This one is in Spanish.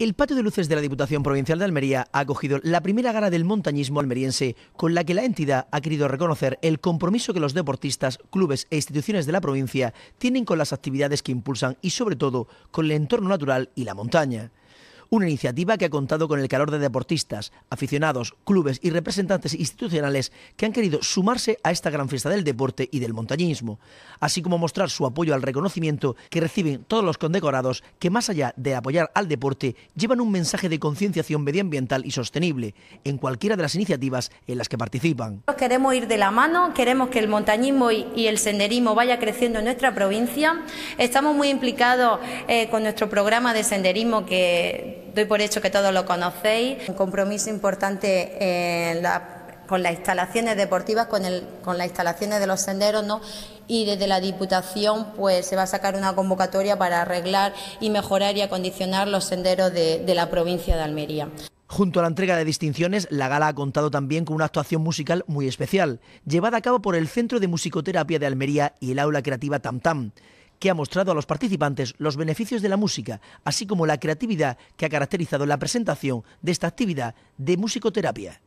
El patio de luces de la Diputación Provincial de Almería ha acogido la primera gala del montañismo almeriense, con la que la entidad ha querido reconocer el compromiso que los deportistas, clubes e instituciones de la provincia tienen con las actividades que impulsan y sobre todo con el entorno natural y la montaña. Una iniciativa que ha contado con el calor de deportistas, aficionados, clubes y representantes institucionales que han querido sumarse a esta gran fiesta del deporte y del montañismo, así como mostrar su apoyo al reconocimiento que reciben todos los condecorados que más allá de apoyar al deporte llevan un mensaje de concienciación medioambiental y sostenible en cualquiera de las iniciativas en las que participan. Queremos ir de la mano, queremos que el montañismo y el senderismo vaya creciendo en nuestra provincia. Estamos muy implicados eh, con nuestro programa de senderismo que doy por hecho que todos lo conocéis. Un compromiso importante eh, con las instalaciones deportivas, con, las instalaciones de los senderos, ¿no? Y desde la Diputación, pues se va a sacar una convocatoria para arreglar y mejorar y acondicionar los senderos de, de la provincia de Almería. Junto a la entrega de distinciones, la gala ha contado también con una actuación musical muy especial, llevada a cabo por el Centro de Musicoterapia de Almería y el Aula Creativa Tam Tam que ha mostrado a los participantes los beneficios de la música, así como la creatividad que ha caracterizado la presentación de esta actividad de musicoterapia.